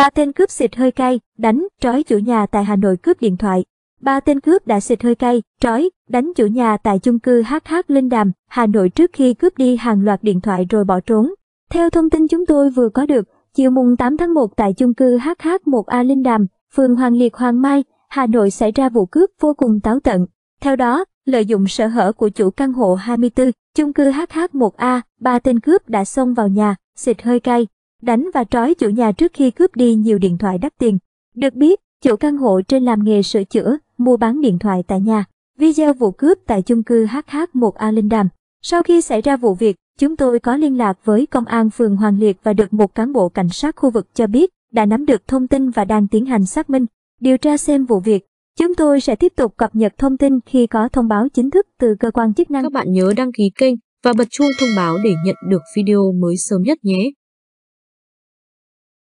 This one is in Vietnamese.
Ba tên cướp xịt hơi cay, đánh, trói chủ nhà tại Hà Nội cướp điện thoại. Ba tên cướp đã xịt hơi cay, trói, đánh chủ nhà tại chung cư HH Linh Đàm, Hà Nội trước khi cướp đi hàng loạt điện thoại rồi bỏ trốn. Theo thông tin chúng tôi vừa có được, chiều mùng 8 tháng 1 tại chung cư HH1A Linh Đàm, phường Hoàng Liệt Hoàng Mai, Hà Nội xảy ra vụ cướp vô cùng táo tận. Theo đó, lợi dụng sở hở của chủ căn hộ 24, chung cư HH1A, ba tên cướp đã xông vào nhà, xịt hơi cay, đánh và trói chủ nhà trước khi cướp đi nhiều điện thoại đắt tiền. Được biết, chủ căn hộ trên làm nghề sửa chữa, mua bán điện thoại tại nhà. Video vụ cướp tại chung cư HH1 A Linh Đàm. Sau khi xảy ra vụ việc, chúng tôi có liên lạc với công an phường Hoàng Liệt và được một cán bộ cảnh sát khu vực cho biết đã nắm được thông tin và đang tiến hành xác minh, điều tra xem vụ việc. Chúng tôi sẽ tiếp tục cập nhật thông tin khi có thông báo chính thức từ cơ quan chức năng. Các bạn nhớ đăng ký kênh và bật chuông thông báo để nhận được video mới sớm nhất nhé.